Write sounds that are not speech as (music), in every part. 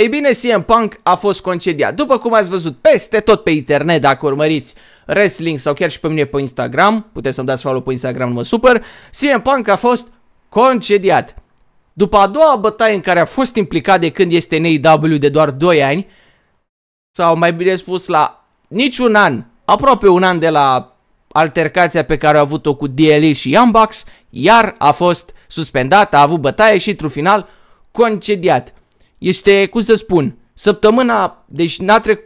Ei bine, CM Punk a fost concediat. După cum ați văzut peste tot pe internet, dacă urmăriți wrestling sau chiar și pe mine pe Instagram, puteți să-mi dați follow pe Instagram, mă super, CM Punk a fost concediat. După a doua bătaie în care a fost implicat de când este în AEW de doar 2 ani, sau mai bine spus la niciun an, aproape un an de la altercația pe care a avut-o cu DLE și Young Bucks, iar a fost suspendat, a avut bătaie și într-un final concediat. Este, cum să spun, săptămâna, deci n-a trecut,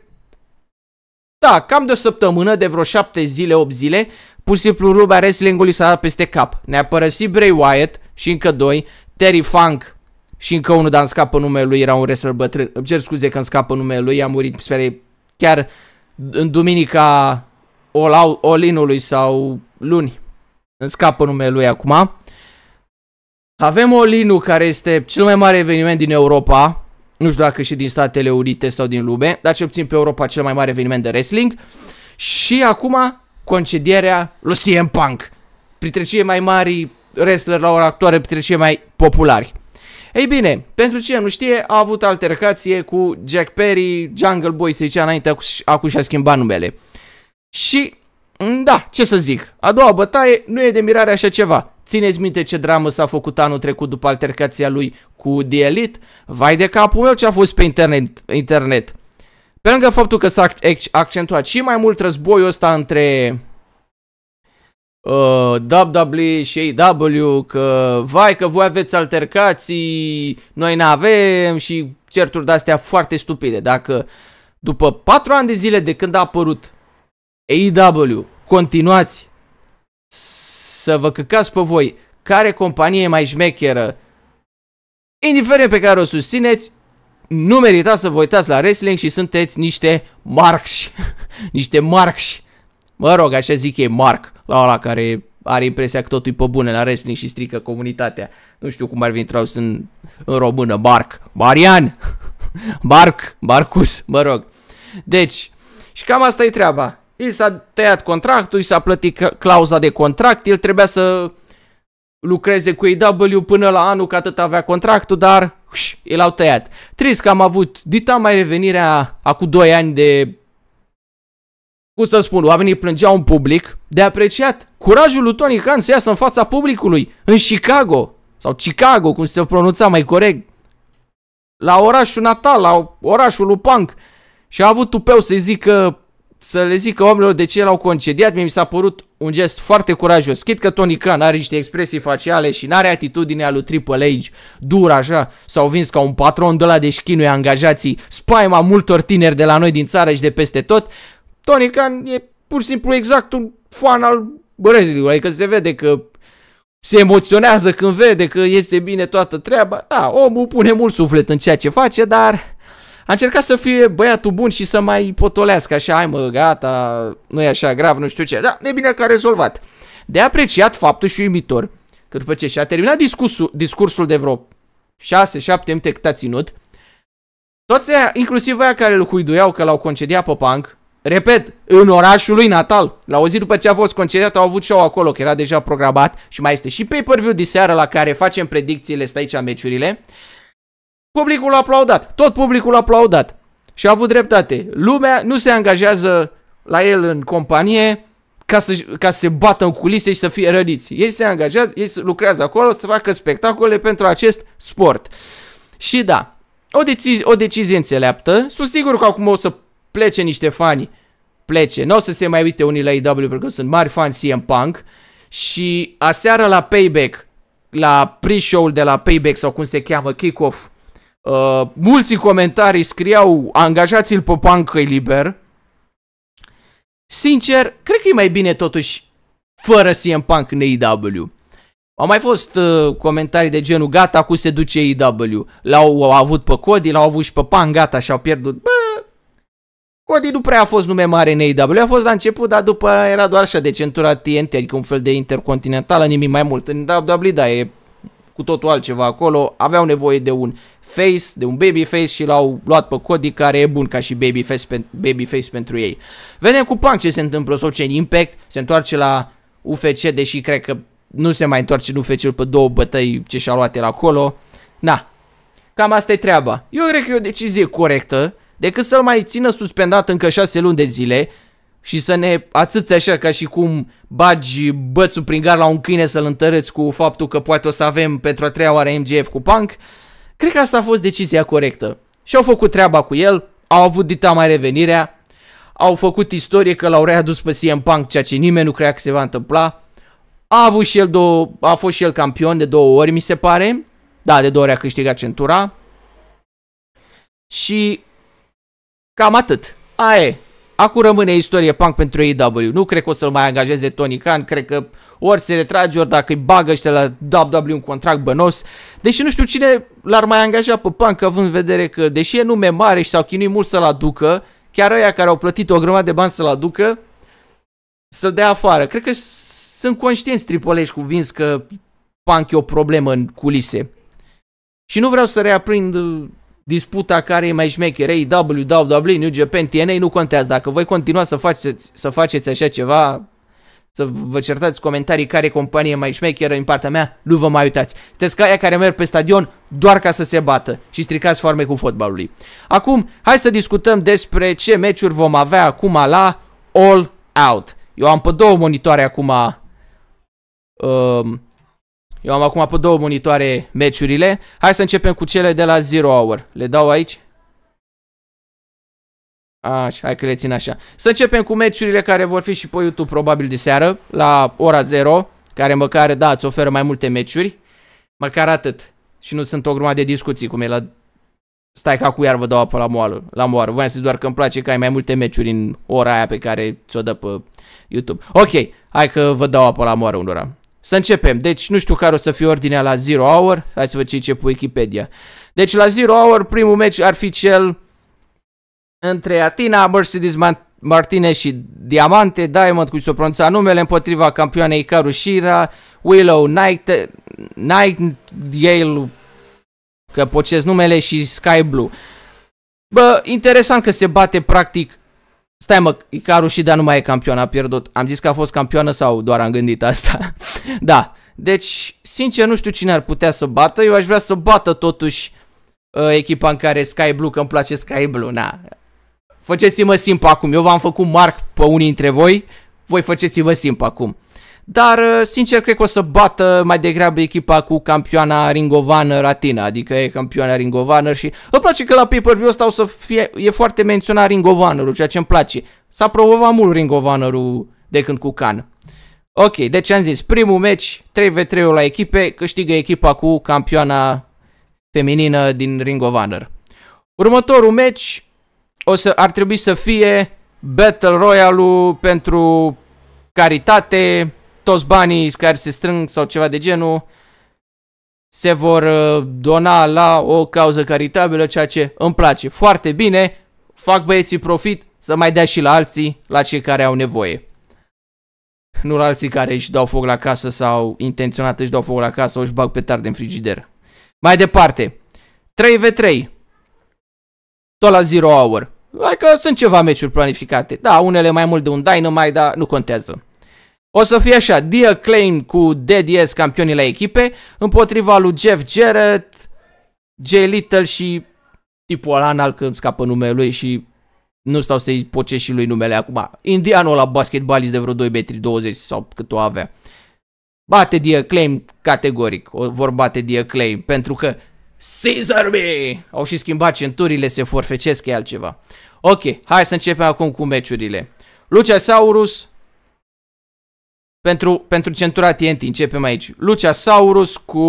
da, cam de o săptămână, de vreo șapte zile, 8 zile, pur și simplu lumea wrestling-ului s-a dat peste cap. Ne-a părăsit Bray Wyatt și încă doi, Terry Funk și încă unul, dar îmi scapă numele lui, era un wrestler bătrân. Îmi cer scuze că îmi scapă numele lui, a murit, spere, chiar în duminica Olinului sau luni. Îmi scapă numele lui acum. Avem Olinu care este cel mai mare eveniment din Europa, nu știu dacă și din Statele Unite sau din lume, dar cel puțin pe Europa cel mai mare eveniment de wrestling. Și acum concedierea lui CM Punk, printre cei mai mari wrestler la ora actuală, printre cei mai populari. Ei bine, pentru cine nu știe, a avut altercație cu Jack Perry, Jungle Boy se zicea înainte, acum și-a schimbat numele. Și, da, ce să zic, a doua bătaie nu e de mirare așa ceva. Țineți minte ce dramă s-a făcut anul trecut după altercația lui cu The Elite? Vai de capul meu ce a fost pe internet. internet. Pe lângă faptul că s-a accentuat și mai mult războiul ăsta între uh, WWE și AW, că vai că voi aveți altercații, noi n-avem și certuri de-astea foarte stupide. Dacă după 4 ani de zile de când a apărut AW, continuați să vă căcați pe voi care companie e mai șmecheră, indiferent pe care o susțineți, nu meritați să vă uitați la wrestling și sunteți niște marxi, (laughs) niște marxi. Mă rog, așa zic ei, Mark, la ăla care are impresia că totul e pe bune la wrestling și strică comunitatea. Nu știu cum ar fi intrat în, în română, Mark, Marian, (laughs) Marc, Marcus, mă rog. Deci, și cam asta e treaba. I s-a tăiat contractul, i s-a plătit clauza de contract, el trebuia să lucreze cu AW până la anul că atât avea contractul, dar uș, el au tăiat. Trist că am avut dita mai revenirea acum 2 ani de cum să spun, oamenii plângeau în public, de apreciat curajul lui Tony Khan să iasă în fața publicului, în Chicago, sau Chicago, cum se pronunța mai corect, la orașul natal, la orașul lui Punk, și a avut tupeu să-i zică să le zică oamenilor de ce l-au concediat, mi s-a părut un gest foarte curajos. Chit că Tony Khan are niște expresii faciale și n-are atitudinea lui Triple H dur așa, s-au vins ca un patron de la de șchinuie angajații, spaima multor tineri de la noi din țară și de peste tot, Tony Khan e pur și simplu exact un fan al wrestling adică se vede că se emoționează când vede că iese bine toată treaba. Da, omul pune mult suflet în ceea ce face, dar a încercat să fie băiatul bun și să mai potolească așa, hai mă, gata, nu e așa grav, nu știu ce. Da, e bine că a rezolvat. De apreciat faptul și uimitor că după ce și-a terminat discursul, discursul de vreo 6-7 minute cât a ținut, toți aia, inclusiv aia care îl huiduiau că l-au concediat pe punk, repet, în orașul lui natal, la o zi după ce a fost concediat, au avut show acolo, că era deja programat și mai este și pay-per-view seară la care facem predicțiile, stai aici meciurile Publicul a aplaudat, tot publicul a aplaudat și a avut dreptate. Lumea nu se angajează la el în companie ca să, ca să se bată în culise și să fie răniți. Ei se angajează, ei lucrează acolo să facă spectacole pentru acest sport. Și da, o decizie, o decizie înțeleaptă. Sunt sigur că acum o să plece niște fani. Plece. Nu o să se mai uite unii la IW pentru că sunt mari fani CM Punk. Și aseară la Payback, la pre-show ul de la Payback sau cum se cheamă, kick-off, Uh, mulți comentarii scriau angajați-l pe bancă liber. Sincer, cred că e mai bine totuși fără CM Punk în AEW. Au mai fost uh, comentarii de genul gata cu se duce AEW. L-au avut pe Cody, l-au avut și pe Punk, gata și au pierdut. Bă, Cody nu prea a fost nume mare în AEW, a fost la început, dar după era doar așa de centura TNT, adică un fel de intercontinentală, nimic mai mult. În WWE, da, e cu totul altceva acolo, aveau nevoie de un face, de un baby face și l-au luat pe Cody care e bun ca și face, pe, face pentru ei. Vedem cu Punk ce se întâmplă, sau ce Impact, se întoarce la UFC, deși cred că nu se mai întoarce în UFC pe două bătăi ce și-a luat el acolo. Na, cam asta e treaba. Eu cred că e o decizie corectă, decât să-l mai țină suspendat încă șase luni de zile, și să ne atâți așa ca și cum bagi bățul prin gar la un câine să-l întăreți cu faptul că poate o să avem pentru a treia oară MGF cu Punk, Cred că asta a fost decizia corectă. Și au făcut treaba cu el, au avut dita mai revenirea, au făcut istorie că l-au readus pe CM Punk, ceea ce nimeni nu credea că se va întâmpla. A avut și el două, a fost și el campion de două ori, mi se pare. Da, de două ori a câștigat centura. Și cam atât. Aia e. Acum rămâne istorie punk pentru AEW. Nu cred că o să-l mai angajeze Tony Khan, cred că ori se retrage, ori dacă îi bagă ăștia la WWE un contract bănos. Deși nu știu cine l-ar mai angaja pe Punk, având în vedere că, deși e nume mare și s-au chinuit mult să-l aducă, chiar ăia care au plătit o grămadă de bani să-l aducă, să-l dea afară. Cred că sunt conștienți tripolești H cu că Punk e o problemă în culise. Și nu vreau să reaprind uh, disputa care e mai șmecheră, AEW, WWE, New Japan, TNA, nu contează. Dacă voi continua să faceți, să faceți așa ceva, să vă certați comentarii care companie mai șmecheră în partea mea, nu vă mai uitați. Sunteți ca aia care merg pe stadion doar ca să se bată și stricați forme cu fotbalului. Acum, hai să discutăm despre ce meciuri vom avea acum la All Out. Eu am pe două monitoare acum... Um, eu am acum pe două monitoare meciurile. Hai să începem cu cele de la Zero Hour. Le dau aici. Așa, hai că le țin așa. Să începem cu meciurile care vor fi și pe YouTube probabil de seară, la ora 0, care măcar, da, îți oferă mai multe meciuri. Măcar atât. Și nu sunt o grumadă de discuții cum e la... Stai că cu iar vă dau apă la moară. La moară. Voiam să doar că îmi place că ai mai multe meciuri în ora aia pe care ți-o dă pe YouTube. Ok, hai că vă dau apă la moară unora. Să începem. Deci nu știu care o să fie ordinea la Zero Hour. Hai să văd ce ce pe Wikipedia. Deci la Zero Hour primul meci ar fi cel între Atina Mercedes Martinez și Diamante Diamond, cu s-o pronunța numele, împotriva campioanei Icaru Shira, Willow Night, Nightingale, că pocesc numele, și Sky Blue. Bă, interesant că se bate practic Stai mă, Icaru și da nu mai e campion, a pierdut. Am zis că a fost campioană sau doar am gândit asta? (laughs) da, deci sincer nu știu cine ar putea să bată. Eu aș vrea să bată totuși uh, echipa în care Sky Blue, că îmi place Sky Blue, na. Faceți-mă simp acum, eu v-am făcut marc pe unii dintre voi, voi faceți-vă simp acum. Dar, uh, sincer, cred că o să bată mai degrabă echipa cu campioana Ringovană Ratina, adică e campioana Ringovană și îmi place că la pay-per-view ăsta o să fie, e foarte menționat Ringovanerul, ceea ce îmi place. S-a promovat mult Ringovanerul de când cu Can. Ok, deci am zis, primul meci, 3v3-ul la echipe, câștigă echipa cu campioana feminină din Ring of Honor. Următorul meci, o să, ar trebui să fie Battle Royale-ul pentru caritate, toți banii care se strâng sau ceva de genul se vor uh, dona la o cauză caritabilă, ceea ce îmi place foarte bine, fac băieții profit să mai dea și la alții, la cei care au nevoie. Nu la alții care își dau foc la casă sau intenționat își dau foc la casă sau își bag petarde în frigider. Mai departe, 3v3, tot la 0 hour. Hai că sunt ceva meciuri planificate. Da, unele mai mult de un Dynamite, dar nu contează. O să fie așa, The Acclaim cu DDS campionii la echipe, împotriva lui Jeff Jarrett, Jay Little și tipul ăla înalt că îmi scapă numele lui și nu stau să-i poce și lui numele acum. Indianul la basketbalist de vreo 2 metri 20 sau cât o avea. Bate The Acclaim categoric, o vor bate The Acclaim, pentru că Caesar me! Au și schimbat centurile, se forfecesc, e altceva. Ok, hai să începem acum cu meciurile. Saurus pentru, pentru centura TNT, începem aici. Saurus cu...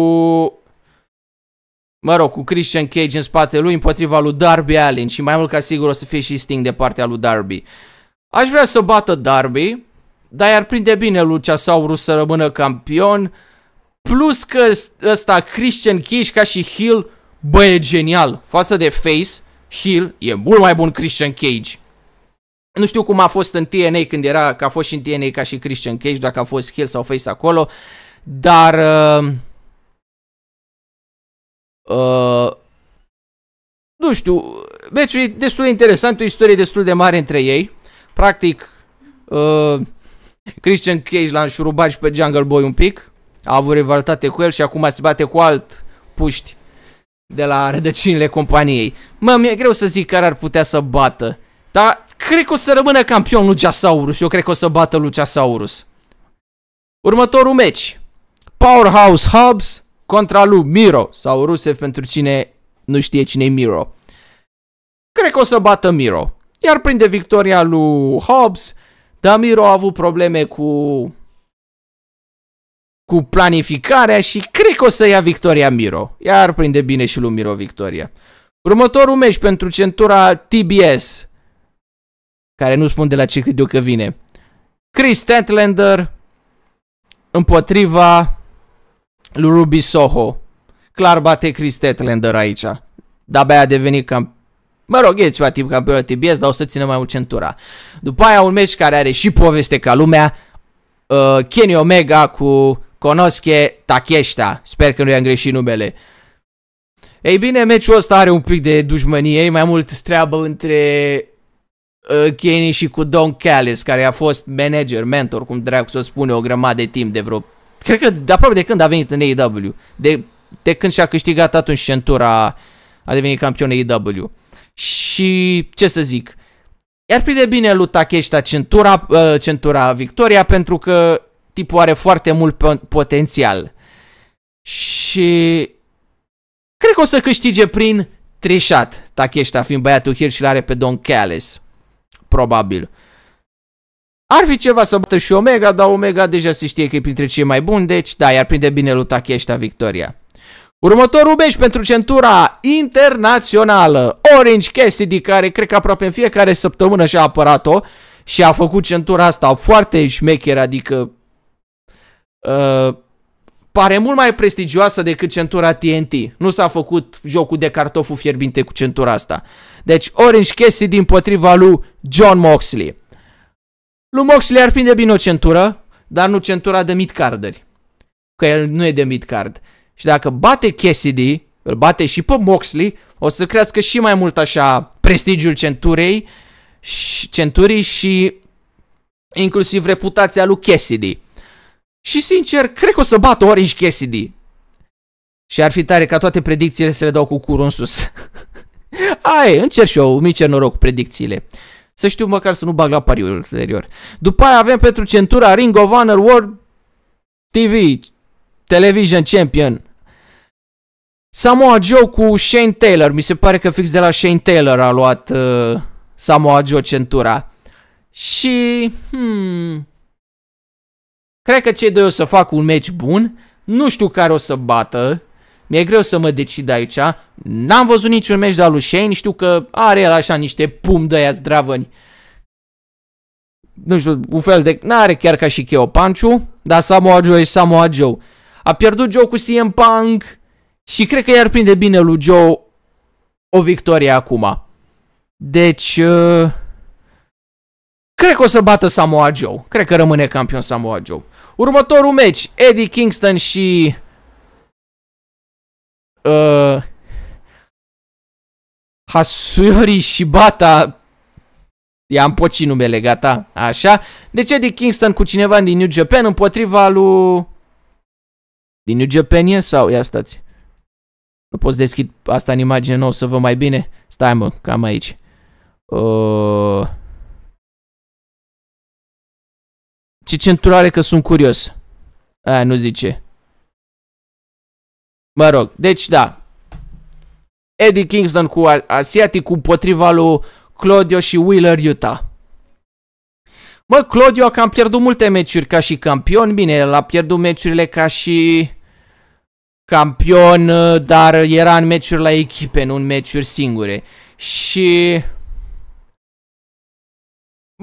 Mă rog, cu Christian Cage în spatele lui împotriva lui Darby Allin și mai mult ca sigur o să fie și Sting de partea lui Darby. Aș vrea să bată Darby, dar i-ar prinde bine Saurus să rămână campion. Plus că ăsta Christian Cage ca și Hill, bă, e genial. Față de face, Hill, e mult mai bun Christian Cage. Nu știu cum a fost în TNA când era, că a fost și în TNA ca și Christian Cage, dacă a fost Hill sau face acolo, dar... Uh, uh, nu știu, meciul e destul de interesant, o istorie destul de mare între ei. Practic, uh, Christian Cage l-a înșurubat și pe Jungle Boy un pic, a avut rivalitate cu el și acum se bate cu alt puști de la rădăcinile companiei. Mă, mi-e greu să zic care ar putea să bată, dar cred că o să rămână campion Luciasaurus, eu cred că o să bată Luciasaurus. Următorul meci, Powerhouse Hubs contra lui Miro sau Rusev pentru cine nu știe cine e Miro. Cred că o să bată Miro. Iar prinde victoria lui Hobbs, dar Miro a avut probleme cu cu planificarea și cred că o să ia victoria Miro. Iar prinde bine și lui Miro victoria. Următorul meci pentru centura TBS, care nu spun de la ce cred eu că vine. Chris Tentlander împotriva lui Ruby Soho. Clar bate Chris Tentlander aici. De-abia a devenit cam... Mă rog, e ceva timp campionat TBS, dar o să ținem mai mult centura. După aia un meci care are și poveste ca lumea, uh, Kenny Omega cu Conosche Takeshita. Sper că nu i-am greșit numele. Ei bine, meciul ăsta are un pic de dușmănie, mai mult treabă între uh, Kenny și cu Don Callis, care a fost manager, mentor, cum dracu să o spune, o grămadă de timp de vreo... Cred că de aproape de când a venit în AEW, de, de când și-a câștigat atunci centura, a devenit campion AEW. Și ce să zic, iar de bine lui Takeshita centura, uh, centura Victoria pentru că tipul are foarte mult potențial. Și cred că o să câștige prin trișat Takeshita, fiind băiatul Hill și l-are pe Don Callis. Probabil. Ar fi ceva să bată și Omega, dar Omega deja se știe că e printre cei mai buni, deci da, i-ar prinde bine lui Takeshita victoria. Următorul meci pentru centura internațională, Orange Cassidy, care cred că aproape în fiecare săptămână și-a apărat-o și a făcut centura asta foarte șmecher, adică Uh, pare mult mai prestigioasă decât centura TNT. Nu s-a făcut jocul de cartoful fierbinte cu centura asta. Deci Orange Cassidy din potriva lui John Moxley. Lui Moxley ar prinde bine o centură, dar nu centura de midcarderi. Că el nu e de midcard. Și dacă bate Cassidy, îl bate și pe Moxley, o să crească și mai mult așa prestigiul centurei și centurii și inclusiv reputația lui Cassidy. Și sincer, cred că o să bat Orange Cassidy. Și ar fi tare ca toate predicțiile să le dau cu curul în sus. (laughs) Ai, încerc și eu, mice noroc cu predicțiile. Să știu măcar să nu bag la pariul ulterior. După aia avem pentru centura Ring of Honor World TV, Television Champion. Samoa Joe cu Shane Taylor. Mi se pare că fix de la Shane Taylor a luat uh, Samoa Joe centura. Și... Hmm, Cred că cei doi o să facă un meci bun. Nu știu care o să bată. Mi-e greu să mă decid aici. N-am văzut niciun meci de-a lui Shane. Știu că are el așa niște pum de aia zdravăni. Nu știu, un fel de... N-are chiar ca și Keo Panciu. Dar Samoa Joe e Samoa Joe. A pierdut Joe cu CM Punk. Și cred că i-ar prinde bine lui Joe o victorie acum. Deci... Uh... Cred că o să bată Samoa Joe. Cred că rămâne campion Samoa Joe. Următorul meci, Eddie Kingston și... Uh, Hasuyori Shibata I-am poți numele, gata, așa. Deci Eddie Kingston cu cineva din New Japan împotriva lui... Din New Japan e sau? Ia stați. Nu Poți deschid asta în imagine nouă să vă mai bine. Stai mă, cam aici. Uh... Ce centurare că sunt curios. Aia nu zice. Mă rog, deci da. Eddie Kingston cu asiatic împotriva lui Claudio și Wheeler Utah. Mă, Claudio a cam pierdut multe meciuri ca și campion. Bine, el a pierdut meciurile ca și campion, dar era în meciuri la echipe, nu în meciuri singure. Și...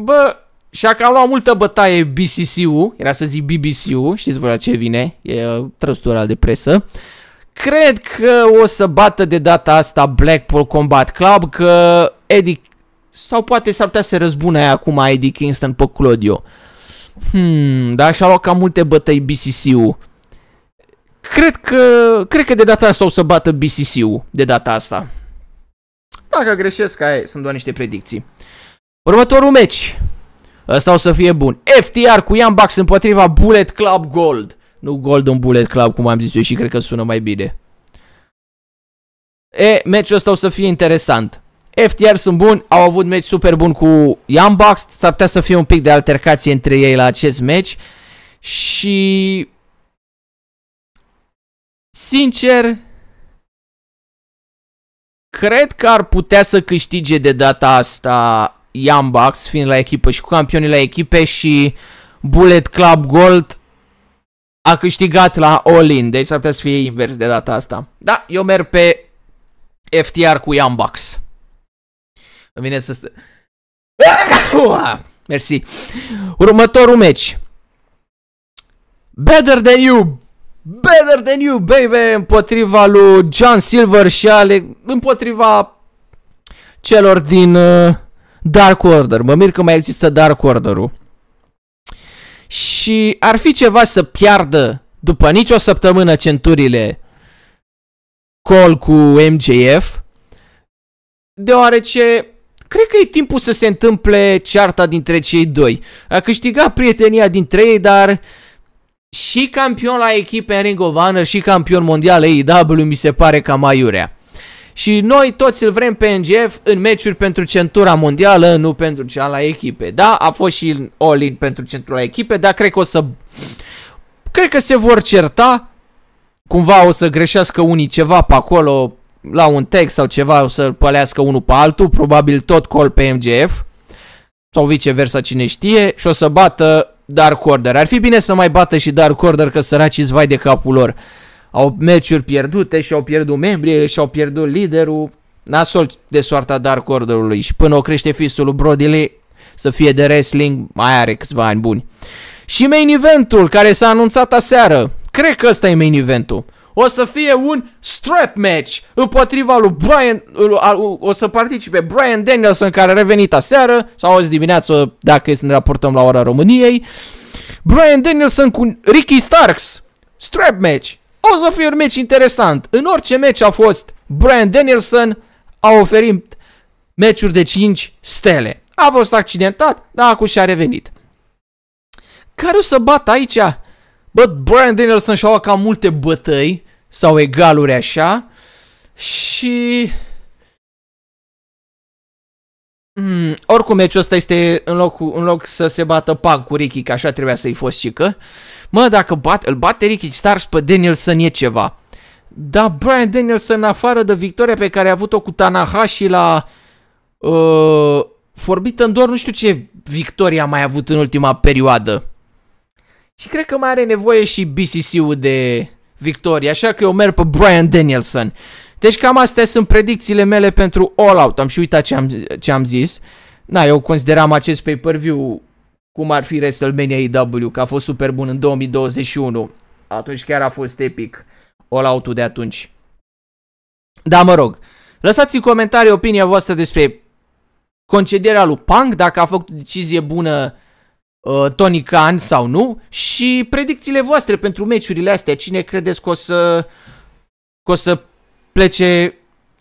Bă, și a cam luat multă bătaie BCC-ul, era să zic BBC-ul, știți voi la ce vine, e uh, trăstura de presă. Cred că o să bată de data asta Blackpool Combat Club, că Eddie, sau poate s-ar putea să răzbune acum Eddie Kingston pe Claudio. Hmm, dar și-a luat cam multe bătăi BCC-ul. Cred că, cred că de data asta o să bată BCC-ul, de data asta. Dacă greșesc, aia sunt doar niște predicții. Următorul meci, Ăsta o să fie bun. FTR cu Ian Bucks împotriva Bullet Club Gold. Nu Golden Bullet Club, cum am zis eu și cred că sună mai bine. E, meciul ăsta o să fie interesant. FTR sunt buni, au avut meci super bun cu Ian Bucks, s-ar putea să fie un pic de altercație între ei la acest meci și sincer cred că ar putea să câștige de data asta Young Bucks fiind la echipă și cu campionii la echipe și Bullet Club Gold a câștigat la All In, deci s-ar putea să fie invers de data asta. Da, eu merg pe FTR cu Young Bucks. Îmi vine să... Stă... (coughs) Mersi. Următorul meci. Better than you. Better than you, baby. Împotriva lui John Silver și ale... Împotriva celor din... Uh, Dark Order. Mă mir că mai există Dark Order-ul. Și ar fi ceva să piardă după nicio săptămână centurile col cu MJF, deoarece cred că e timpul să se întâmple cearta dintre cei doi. A câștigat prietenia dintre ei, dar și campion la echipe în Ring of Honor și campion mondial AEW mi se pare cam aiurea și noi toți îl vrem pe NGF în meciuri pentru centura mondială, nu pentru cea la echipe. Da, a fost și Olin pentru centura la echipe, dar cred că o să... Cred că se vor certa, cumva o să greșească unii ceva pe acolo, la un text sau ceva, o să-l pălească unul pe altul, probabil tot col pe MGF sau viceversa, cine știe, și o să bată Dark Order. Ar fi bine să mai bată și Dark Order, că săracii zvai de capul lor au meciuri pierdute și au pierdut membrii și au pierdut liderul. Nasol de soarta Dark Order-ului și până o crește fistul lui Lee, să fie de wrestling, mai are câțiva ani buni. Și main eventul care s-a anunțat aseară, cred că ăsta e main eventul. O să fie un strap match împotriva lui Brian, o să participe Brian Danielson care a revenit aseară sau azi dimineață dacă să ne raportăm la ora României. Brian Danielson cu Ricky Starks, strap match o să fie un meci interesant. În orice meci a fost Brian Danielson a oferit meciuri de 5 stele. A fost accidentat, dar acum și-a revenit. Care o să bată aici? Bă, Brian Danielson și-a luat cam multe bătăi sau egaluri așa și Mm, oricum meciul ăsta este în loc, în loc să se bată pag cu Ricky, că așa trebuia să-i fost că, Mă, dacă bat, îl bate Ricky Stars pe Danielson e ceva. Da, Brian Danielson, afară de victoria pe care a avut-o cu Tanahashi la uh, Forbidden Door, nu știu ce victoria a mai avut în ultima perioadă. Și cred că mai are nevoie și BCC-ul de victorie, așa că eu merg pe Brian Danielson. Deci cam astea sunt predicțiile mele pentru All Out. Am și uitat ce am, ce am zis. Na, eu consideram acest pay-per-view cum ar fi WrestleMania AW, că a fost super bun în 2021. Atunci chiar a fost epic All Out-ul de atunci. Da, mă rog. Lăsați în comentarii opinia voastră despre concedierea lui Punk, dacă a făcut o decizie bună uh, Tony Khan sau nu și predicțiile voastre pentru meciurile astea. Cine credeți că o să, că o să plece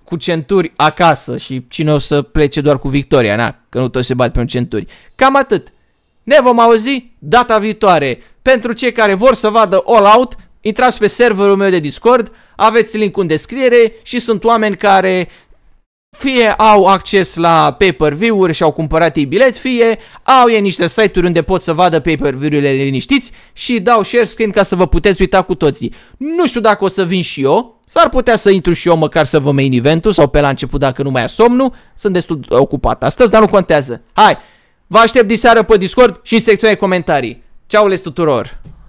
cu centuri acasă și cine o să plece doar cu victoria, na, că nu toți se bat pe un centuri. Cam atât. Ne vom auzi data viitoare. Pentru cei care vor să vadă All Out, intrați pe serverul meu de Discord, aveți link în descriere și sunt oameni care fie au acces la pay-per-view-uri și au cumpărat ei bilet, fie au ei niște site-uri unde pot să vadă pay-per-view-urile liniștiți și dau share screen ca să vă puteți uita cu toții. Nu știu dacă o să vin și eu, S-ar putea să intru și eu măcar să vă main event sau pe la început dacă nu mai asomnu. Sunt destul de ocupat astăzi, dar nu contează. Hai, vă aștept diseară pe Discord și în secțiunea comentarii. Ceau les tuturor!